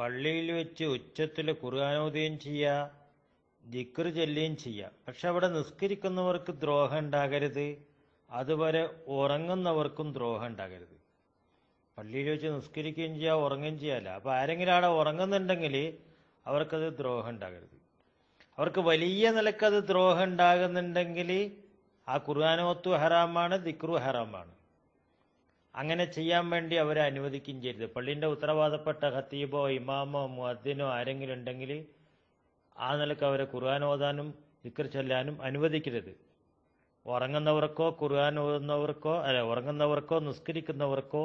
പള്ളിയിൽ വെച്ച് ഉച്ചത്തിൽ ഖുർആാനോദയം ചെയ്യുക ദിക്റ് ചൊല്ലുകയും ചെയ്യുക പക്ഷെ അവിടെ നിസ്കരിക്കുന്നവർക്ക് ദ്രോഹം ഉണ്ടാകരുത് അതുവരെ ഉറങ്ങുന്നവർക്കും ദ്രോഹം ഉണ്ടാകരുത് പള്ളിയിൽ വെച്ച് നിസ്കരിക്കുകയും ചെയ്യുക ഉറങ്ങുകയും ചെയ്യാല്ല അപ്പോൾ ആരെങ്കിലും അവിടെ ഉറങ്ങുന്നുണ്ടെങ്കിൽ അവർക്കത് ദ്രോഹം ഉണ്ടാകരുത് അവർക്ക് വലിയ നിലക്കത് ദ്രോഹം ഉണ്ടാകുന്നുണ്ടെങ്കിൽ ആ ഖുർആാനോത്തു ഹറാമാണ് ദിക്റു ഹറാമാണ് അങ്ങനെ ചെയ്യാൻ വേണ്ടി അവരെ അനുവദിക്കുകയും ചെയ്തു പള്ളിന്റെ ഉത്തരവാദപ്പെട്ട ഖത്തീബോ ഇമാമോ മുഅദ്ദിനോ ആരെങ്കിലും ഉണ്ടെങ്കിൽ ആ നിലക്ക് അവരെ ഖുർആൻ ഓതാനും ദിക്കർ ചൊല്ലാനും അനുവദിക്കരുത് ഉറങ്ങുന്നവർക്കോ ഖുർആൻ ഓതുന്നവർക്കോ അല്ല ഉറങ്ങുന്നവർക്കോ നിസ്കരിക്കുന്നവർക്കോ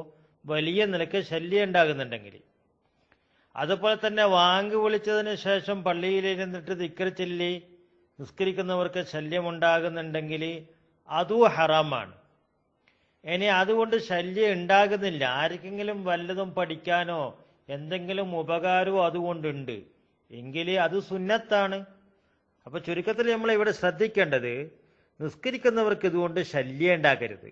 വലിയ നിലക്ക് ശല്യം ഉണ്ടാകുന്നുണ്ടെങ്കിൽ അതുപോലെ തന്നെ വാങ്ക് വിളിച്ചതിന് ശേഷം പള്ളിയിലിരുന്നിട്ട് ദിക്കർ ചൊല്ലി നിസ്കരിക്കുന്നവർക്ക് ശല്യമുണ്ടാകുന്നുണ്ടെങ്കിൽ അതും ഹറാമാണ് ഇനി അതുകൊണ്ട് ശല്യം ഉണ്ടാകുന്നില്ല ആർക്കെങ്കിലും വല്ലതും പഠിക്കാനോ എന്തെങ്കിലും ഉപകാരമോ അതുകൊണ്ടുണ്ട് എങ്കിലേ അത് സുന്നത്താണ് അപ്പൊ ചുരുക്കത്തിൽ നമ്മൾ ഇവിടെ ശ്രദ്ധിക്കേണ്ടത് നിസ്കരിക്കുന്നവർക്ക് ഇതുകൊണ്ട് ശല്യം ഉണ്ടാക്കരുത്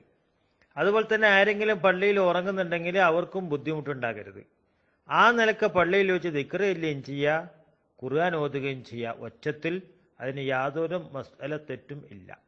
അതുപോലെ തന്നെ ആരെങ്കിലും പള്ളിയിൽ ഉറങ്ങുന്നുണ്ടെങ്കിൽ അവർക്കും ബുദ്ധിമുട്ടുണ്ടാകരുത് ആ നിലക്ക് പള്ളിയിൽ വെച്ച് ദിക്കറിയില്ലുകയും ചെയ്യുക ഖുർആൻ ഓതുകയും ചെയ്യുക ഒച്ചത്തിൽ അതിന് യാതൊരു മസ്തല തെറ്റും ഇല്ല